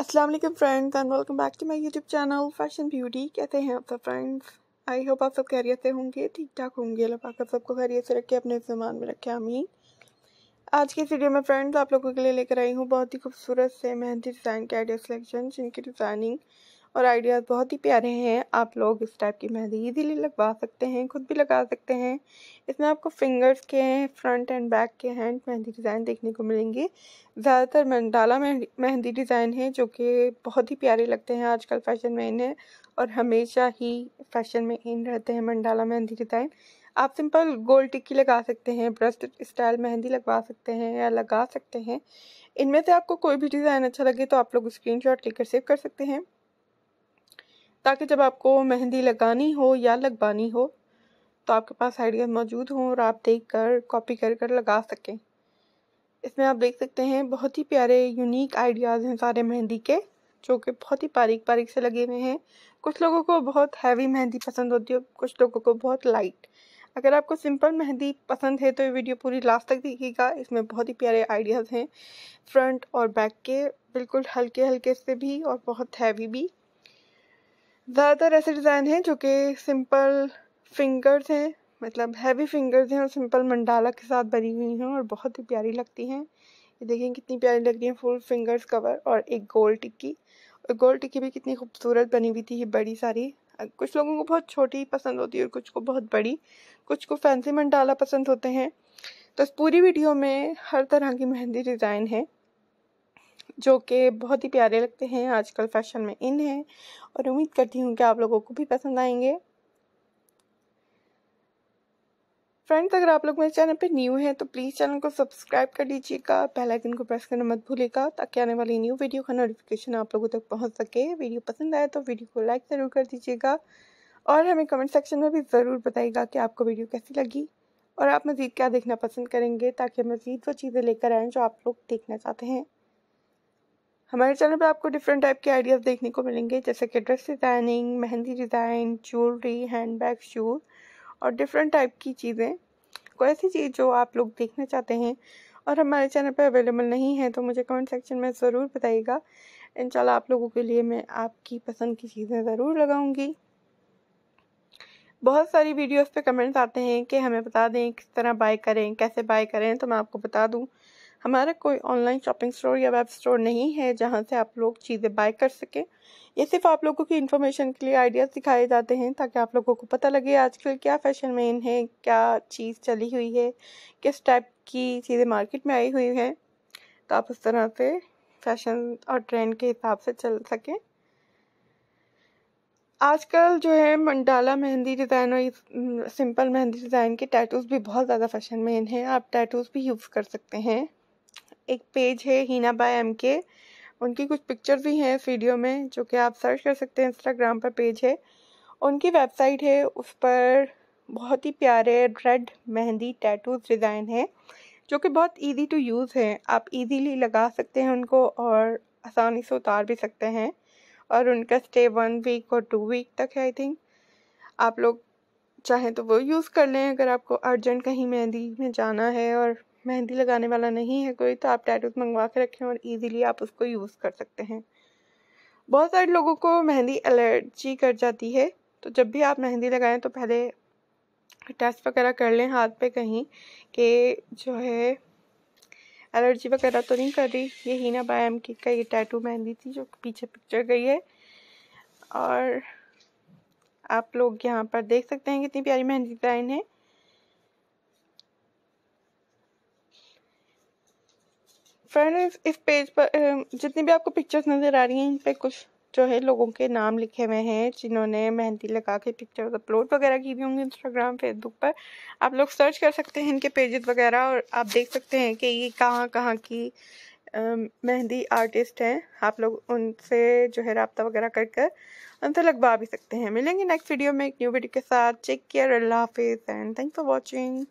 Aslam friends and welcome back to my YouTube channel fashion beauty कैसे हैं आप सब फ्रेंड्स आई होप आप सब खैरियत से होंगे ठीक ठाक होंगे अल्लाह पाक आप सबको खैरियत से रखे अपने सामान में रखे अमीन आज की वीडियो में फ्रेंड्स आप लोगों के लिए लेकर आई हूँ बहुत ही खूबसूरत से मेहंदी डिज़ाइन के आइडिया सिलेक्शन जिनकी डिज़ाइनिंग और आइडियाज़ बहुत ही प्यारे हैं आप लोग इस टाइप की मेहंदी ईजीली लगवा सकते हैं खुद भी लगा सकते हैं इसमें आपको फिंगर्स के फ्रंट एंड बैक के हैंड मेहंदी डिज़ाइन देखने को मिलेंगे ज़्यादातर मंडाला मेहंदी डिज़ाइन है जो कि बहुत ही प्यारे लगते हैं आजकल फैशन में इन्हें और हमेशा ही फैशन में इन रहते हैं मंडाला मेहंदी डिज़ाइन आप सिंपल गोल टिक्की लगा सकते हैं ब्रस्ट स्टाइल मेहंदी लगवा सकते हैं या लगा सकते हैं इनमें से आपको कोई भी डिज़ाइन अच्छा लगे तो आप लोग स्क्रीनशॉट लेकर सेव कर सकते हैं ताकि जब आपको मेहंदी लगानी हो या लगवानी हो तो आपके पास आइडियाज़ मौजूद हों और आप देख कर कॉपी कर कर लगा सकें इसमें आप देख सकते हैं बहुत ही प्यारे यूनिक आइडियाज़ हैं सारे मेहंदी के जो कि बहुत ही बारीक बारीक से लगे हुए हैं कुछ लोगों को बहुत हैवी मेहंदी पसंद होती है कुछ लोगों को बहुत लाइट अगर आपको सिंपल मेहंदी पसंद है तो ये वीडियो पूरी लास्ट तक देखिएगा इसमें बहुत ही प्यारे आइडियाज़ हैं फ्रंट और बैक के बिल्कुल हल्के हल्के से भी और बहुत हैवी भी ज़्यादातर ऐसे डिज़ाइन हैं जो कि सिंपल फिंगर्स हैं मतलब हैवी फिंगर्स हैं और सिंपल मंडाला के साथ बनी हुई हैं और बहुत ही प्यारी लगती हैं ये देखें कितनी प्यारी लग रही हैं फुल फिंगर्स कवर और एक गोल टिक्की और गोल टिक्की भी कितनी खूबसूरत बनी हुई थी ये बड़ी सारी कुछ लोगों को बहुत छोटी पसंद होती है और कुछ को बहुत बड़ी कुछ को फैंसी मंडाला पसंद होते हैं तो इस पूरी वीडियो में हर तरह की मेहंदी डिज़ाइन है जो कि बहुत ही प्यारे लगते हैं आजकल फैशन में इन हैं और उम्मीद करती हूँ कि आप लोगों को भी पसंद आएंगे फ्रेंड्स अगर आप लोग मेरे चैनल पे न्यू हैं तो प्लीज़ चैनल को सब्सक्राइब कर लीजिएगा पहले दिन को प्रेस करना मत भूलिएगा ताकि आने वाली न्यू वीडियो का नोटिफिकेशन आप लोगों तक पहुंच सके वीडियो पसंद आए तो वीडियो को लाइक ज़रूर कर दीजिएगा और हमें कमेंट सेक्शन में भी ज़रूर बताइएगा कि आपको वीडियो कैसी लगी और आप मज़ीद क्या देखना पसंद करेंगे ताकि मज़ीद वो चीज़ें लेकर आएँ जो आप लोग देखना चाहते हैं हमारे चैनल पे आपको डिफरेंट टाइप के आइडियाज़ देखने को मिलेंगे जैसे कि dress designing mehndi design jewellery handbag shoes और डिफरेंट टाइप की चीज़ें कोई ऐसी चीज़ जो आप लोग देखना चाहते हैं और हमारे चैनल पर अवेलेबल नहीं है तो मुझे कमेंट सेक्शन में ज़रूर बताइएगा इन आप लोगों के लिए मैं आपकी पसंद की चीज़ें ज़रूर लगाऊँगी बहुत सारी वीडियोस पे कमेंट्स आते हैं कि हमें बता दें किस तरह बाय करें कैसे बाय करें तो मैं आपको बता दूं हमारा कोई ऑनलाइन शॉपिंग स्टोर या वेब स्टोर नहीं है जहाँ से आप लोग चीज़ें बाय कर सकें ये सिर्फ आप लोगों की इन्फॉर्मेशन के लिए आइडियाज़ दिखाए जाते हैं ताकि आप लोगों को पता लगे आजकल क्या फैशन में है क्या चीज़ चली हुई है किस टाइप की चीज़ें मार्केट में आई हुई हैं तो आप उस तरह से फैशन और ट्रेंड के हिसाब से चल सकें आजकल जो है मंडाला मेहंदी डिज़ाइन और सिंपल मेहंदी डिज़ाइन के टैटूज़ भी बहुत ज़्यादा फैशन में हैं आप टैटूज़ भी यूज़ कर सकते हैं एक पेज है हीना बाय एम के उनकी कुछ पिक्चर भी हैं इस वीडियो में जो कि आप सर्च कर सकते हैं इंस्टाग्राम पर पेज है उनकी वेबसाइट है उस पर बहुत ही प्यारे रेड मेहंदी टैटूज डिज़ाइन है जो कि बहुत इजी टू यूज़ हैं आप इजीली लगा सकते हैं उनको और आसानी से उतार भी सकते हैं और उनका स्टे वन वीक और टू वीक तक है आई थिंक आप लोग चाहे तो वो यूज़ कर लें अगर आपको अर्जेंट कहीं मेहंदी में जाना है और मेहंदी लगाने वाला नहीं है कोई तो आप टैटूज मंगवा के रखें और इजीली आप उसको यूज़ कर सकते हैं बहुत सारे लोगों को मेहंदी एलर्जी कर जाती है तो जब भी आप मेहंदी लगाएं तो पहले टेस्ट वगैरह कर लें हाथ पे कहीं कि जो है एलर्जी वगैरह तो नहीं कर रही ये हीना एम की का ये टैटू मेहंदी थी जो पीछे पिक्चर गई है और आप लोग यहाँ पर देख सकते हैं कितनी प्यारी मेहंदी डिज़ाइन है फ्रेंड्स इस पेज पर जितनी भी आपको पिक्चर्स नज़र आ रही हैं इन पे कुछ जो है लोगों के नाम लिखे हुए हैं जिन्होंने मेहंदी लगा के पिक्चर्स अपलोड वगैरह की हुई होंगी इंस्टाग्राम फेसबुक पर आप लोग सर्च कर सकते हैं इनके पेजेस वगैरह और आप देख सकते हैं कि ये कहाँ कहाँ की मेहंदी आर्टिस्ट हैं आप लोग उनसे जो है रबता वगैरह कर कर उनसे लगवा भी सकते हैं मिलेंगे नेक्स्ट वीडियो में एक न्यू वीडियो के साथ चेक केयर अल्लाह हाफिज़ एंड थैंक फॉर वॉचिंग